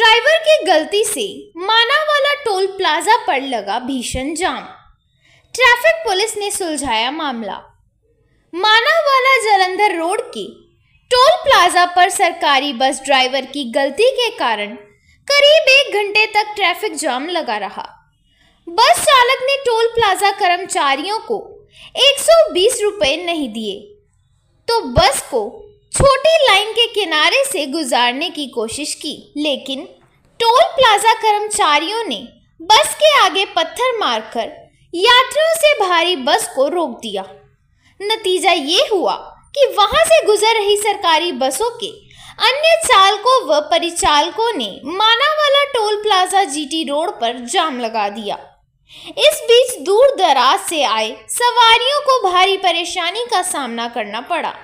driver की गलती से माना वाला टोल प्लाजा पर लगा भीषण जाम ट्रैफिक पुलिस ने सुलझाया मामला माना वाला जलंधर रोड के टोल प्लाजा पर सरकारी बस ड्राइवर की गलती के कारण करीब एक घंटे तक ट्रैफिक जाम लगा रहा बस चालक ने टोल प्लाजा कर्मचारियों को 120 रुपए नहीं दिए तो बस को लाइन के किनारे से गुजारने की कोशिश की लेकिन टोल प्लाजा कर्मचारियों ने बस के आगे पत्थर मारकर यात्रियों से भारी बस को रोक दिया नतीजा ये हुआ कि वहां से गुजर रही सरकारी बसों के अन्य चालकों व परिचालकों ने Manawala toll plaza GT road पर जाम लगा दिया इस बीच दूर दराज से आए सवारियों को भारी परेशानी का सामना करना पड़ा